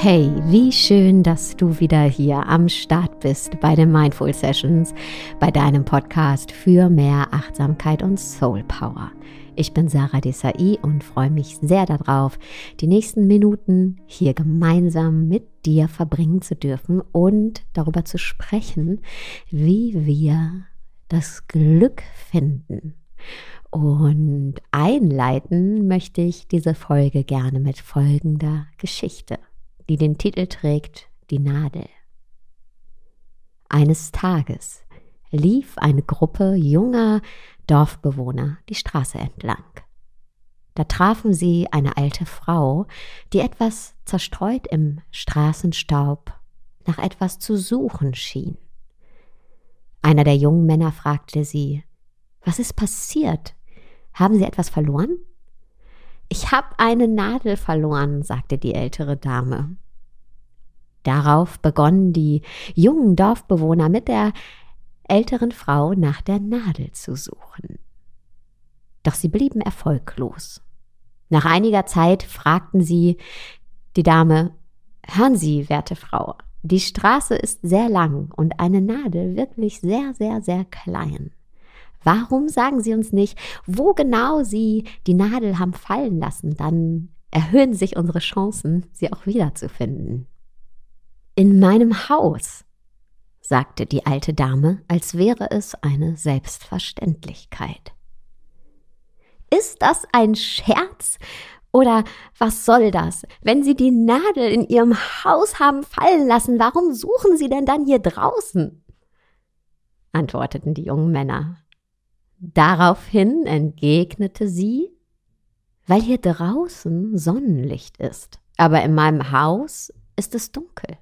Hey, wie schön, dass du wieder hier am Start bist bei den Mindful Sessions, bei deinem Podcast für mehr Achtsamkeit und Soul Power. Ich bin Sarah Desai und freue mich sehr darauf, die nächsten Minuten hier gemeinsam mit dir verbringen zu dürfen und darüber zu sprechen, wie wir das Glück finden. Und einleiten möchte ich diese Folge gerne mit folgender Geschichte die den Titel trägt Die Nadel. Eines Tages lief eine Gruppe junger Dorfbewohner die Straße entlang. Da trafen sie eine alte Frau, die etwas zerstreut im Straßenstaub nach etwas zu suchen schien. Einer der jungen Männer fragte sie, was ist passiert? Haben Sie etwas verloren? Ich habe eine Nadel verloren, sagte die ältere Dame. Darauf begonnen die jungen Dorfbewohner mit der älteren Frau nach der Nadel zu suchen. Doch sie blieben erfolglos. Nach einiger Zeit fragten sie die Dame Hören Sie, werte Frau, die Straße ist sehr lang und eine Nadel wirklich sehr, sehr, sehr klein. Warum sagen Sie uns nicht, wo genau Sie die Nadel haben fallen lassen? Dann erhöhen sich unsere Chancen, sie auch wiederzufinden. In meinem Haus, sagte die alte Dame, als wäre es eine Selbstverständlichkeit. Ist das ein Scherz? Oder was soll das? Wenn Sie die Nadel in Ihrem Haus haben fallen lassen, warum suchen Sie denn dann hier draußen? antworteten die jungen Männer. Daraufhin entgegnete sie, weil hier draußen Sonnenlicht ist, aber in meinem Haus ist es dunkel.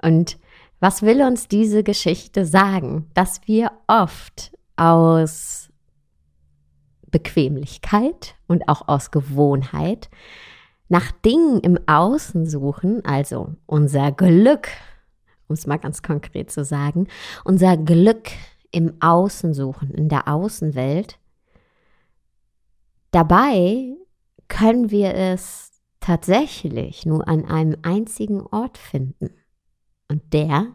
Und was will uns diese Geschichte sagen? Dass wir oft aus Bequemlichkeit und auch aus Gewohnheit nach Dingen im Außen suchen, also unser Glück, um es mal ganz konkret zu sagen, unser Glück im Außen suchen, in der Außenwelt. Dabei können wir es tatsächlich nur an einem einzigen Ort finden. Und der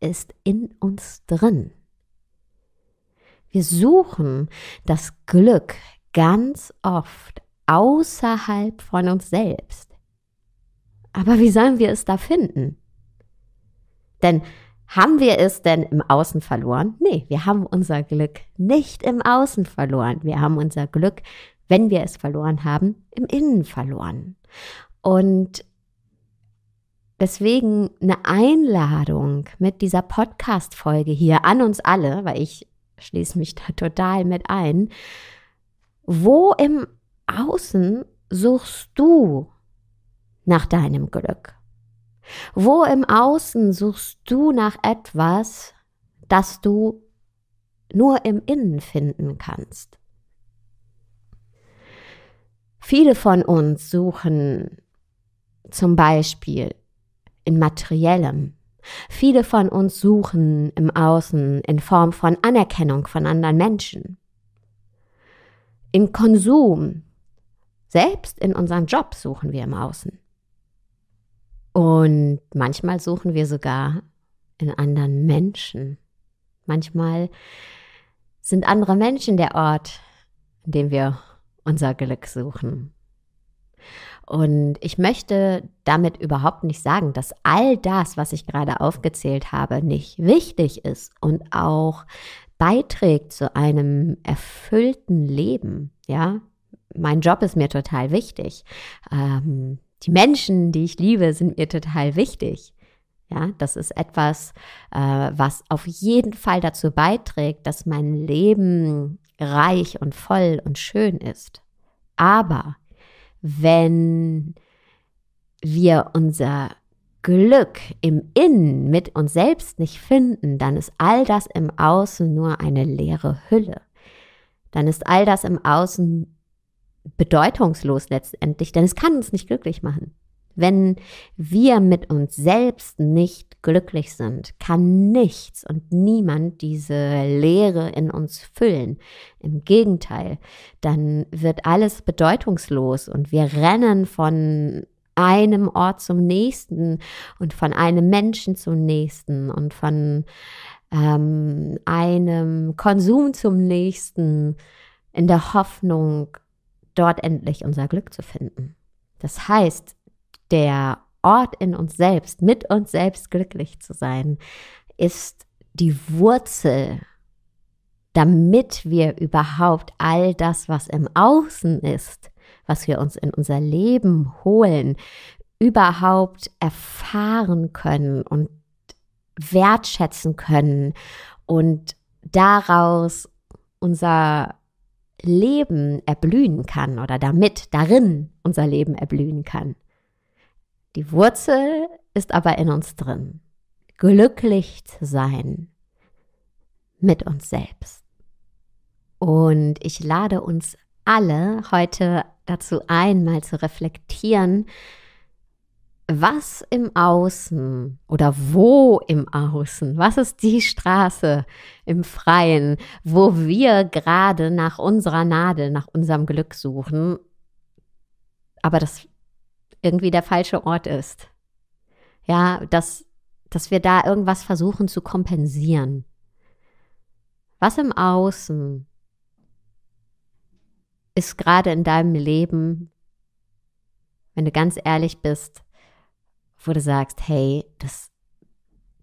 ist in uns drin. Wir suchen das Glück ganz oft außerhalb von uns selbst. Aber wie sollen wir es da finden? Denn haben wir es denn im Außen verloren? Nee, wir haben unser Glück nicht im Außen verloren. Wir haben unser Glück, wenn wir es verloren haben, im Innen verloren. Und deswegen eine Einladung mit dieser Podcast-Folge hier an uns alle, weil ich schließe mich da total mit ein. Wo im Außen suchst du nach deinem Glück? Wo im Außen suchst du nach etwas, das du nur im Innen finden kannst? Viele von uns suchen zum Beispiel in materiellem. Viele von uns suchen im Außen in Form von Anerkennung von anderen Menschen. Im Konsum. Selbst in unserem Job suchen wir im Außen. Und manchmal suchen wir sogar in anderen Menschen. Manchmal sind andere Menschen der Ort, in dem wir unser Glück suchen. Und ich möchte damit überhaupt nicht sagen, dass all das, was ich gerade aufgezählt habe, nicht wichtig ist und auch beiträgt zu einem erfüllten Leben. Ja, mein Job ist mir total wichtig. Ähm, die Menschen, die ich liebe, sind mir total wichtig. Ja, das ist etwas, äh, was auf jeden Fall dazu beiträgt, dass mein Leben reich und voll und schön ist. Aber wenn wir unser Glück im Innen mit uns selbst nicht finden, dann ist all das im Außen nur eine leere Hülle. Dann ist all das im Außen bedeutungslos letztendlich, denn es kann uns nicht glücklich machen. Wenn wir mit uns selbst nicht glücklich sind, kann nichts und niemand diese Leere in uns füllen. Im Gegenteil, dann wird alles bedeutungslos und wir rennen von einem Ort zum nächsten und von einem Menschen zum nächsten und von ähm, einem Konsum zum nächsten in der Hoffnung, dort endlich unser Glück zu finden. Das heißt, der Ort in uns selbst, mit uns selbst glücklich zu sein, ist die Wurzel, damit wir überhaupt all das, was im Außen ist, was wir uns in unser Leben holen, überhaupt erfahren können und wertschätzen können und daraus unser Leben erblühen kann oder damit, darin unser Leben erblühen kann. Die Wurzel ist aber in uns drin. Glücklich zu sein mit uns selbst. Und ich lade uns alle heute dazu ein, mal zu reflektieren, was im Außen oder wo im Außen, was ist die Straße im Freien, wo wir gerade nach unserer Nadel, nach unserem Glück suchen, aber das irgendwie der falsche Ort ist. Ja, dass, dass wir da irgendwas versuchen zu kompensieren. Was im Außen ist gerade in deinem Leben, wenn du ganz ehrlich bist, wo du sagst, hey, das,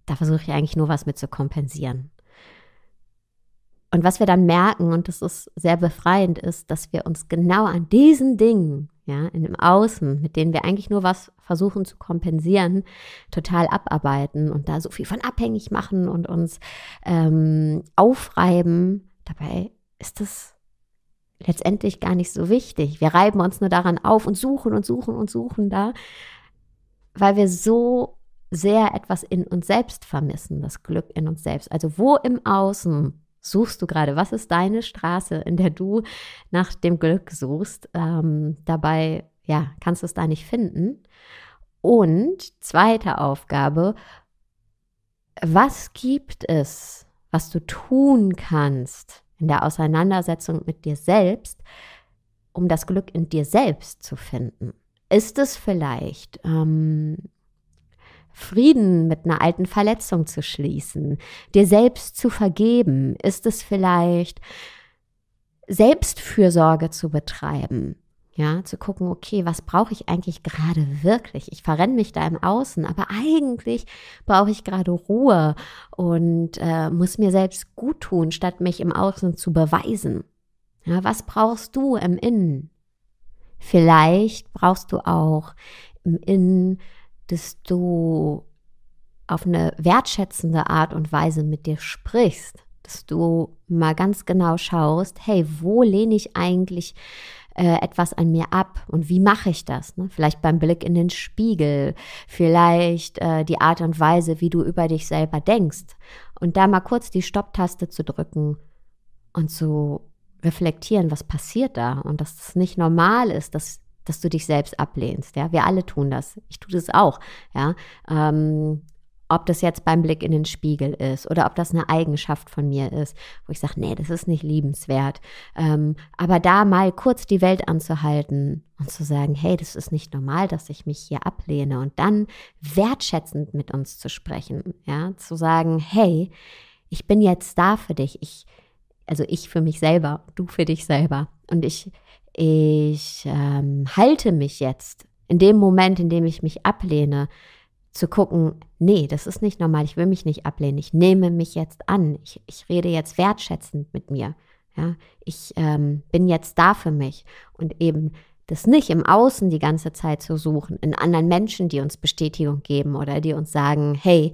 da versuche ich eigentlich nur was mit zu kompensieren. Und was wir dann merken, und das ist sehr befreiend, ist, dass wir uns genau an diesen Dingen, ja, in dem Außen, mit denen wir eigentlich nur was versuchen zu kompensieren, total abarbeiten und da so viel von abhängig machen und uns ähm, aufreiben. Dabei ist das letztendlich gar nicht so wichtig. Wir reiben uns nur daran auf und suchen und suchen und suchen da, weil wir so sehr etwas in uns selbst vermissen, das Glück in uns selbst. Also wo im Außen suchst du gerade? Was ist deine Straße, in der du nach dem Glück suchst? Ähm, dabei, ja, kannst du es da nicht finden. Und zweite Aufgabe, was gibt es, was du tun kannst in der Auseinandersetzung mit dir selbst, um das Glück in dir selbst zu finden? ist es vielleicht, ähm, Frieden mit einer alten Verletzung zu schließen, dir selbst zu vergeben? Ist es vielleicht, Selbstfürsorge zu betreiben? Ja, zu gucken, okay, was brauche ich eigentlich gerade wirklich? Ich verrenne mich da im Außen, aber eigentlich brauche ich gerade Ruhe und äh, muss mir selbst gut tun, statt mich im Außen zu beweisen. Ja, was brauchst du im Innen? Vielleicht brauchst du auch im Innen, dass du auf eine wertschätzende Art und Weise mit dir sprichst, dass du mal ganz genau schaust, hey, wo lehne ich eigentlich äh, etwas an mir ab und wie mache ich das? Ne? Vielleicht beim Blick in den Spiegel, vielleicht äh, die Art und Weise, wie du über dich selber denkst. Und da mal kurz die Stopptaste zu drücken und zu reflektieren, was passiert da und dass es nicht normal ist, dass, dass du dich selbst ablehnst. Ja, wir alle tun das. Ich tue das auch. Ja, ähm, ob das jetzt beim Blick in den Spiegel ist oder ob das eine Eigenschaft von mir ist, wo ich sage, nee, das ist nicht liebenswert. Ähm, aber da mal kurz die Welt anzuhalten und zu sagen, hey, das ist nicht normal, dass ich mich hier ablehne und dann wertschätzend mit uns zu sprechen, ja, zu sagen, hey, ich bin jetzt da für dich, ich, also ich für mich selber, du für dich selber. Und ich, ich ähm, halte mich jetzt in dem Moment, in dem ich mich ablehne, zu gucken, nee, das ist nicht normal, ich will mich nicht ablehnen, ich nehme mich jetzt an, ich, ich rede jetzt wertschätzend mit mir. Ja, ich ähm, bin jetzt da für mich und eben das nicht im Außen die ganze Zeit zu suchen, in anderen Menschen, die uns Bestätigung geben oder die uns sagen, hey,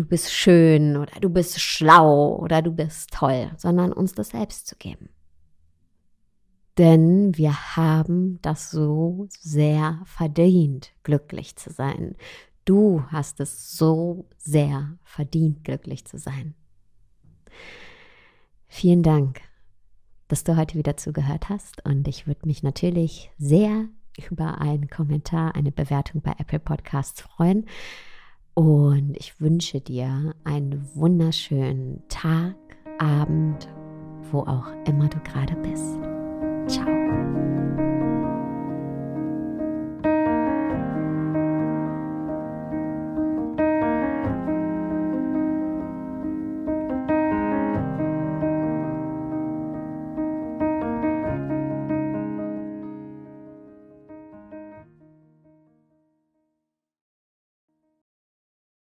du bist schön oder du bist schlau oder du bist toll, sondern uns das selbst zu geben. Denn wir haben das so sehr verdient, glücklich zu sein. Du hast es so sehr verdient, glücklich zu sein. Vielen Dank, dass du heute wieder zugehört hast und ich würde mich natürlich sehr über einen Kommentar, eine Bewertung bei Apple Podcasts freuen. Und ich wünsche dir einen wunderschönen Tag, Abend, wo auch immer du gerade bist. Ciao.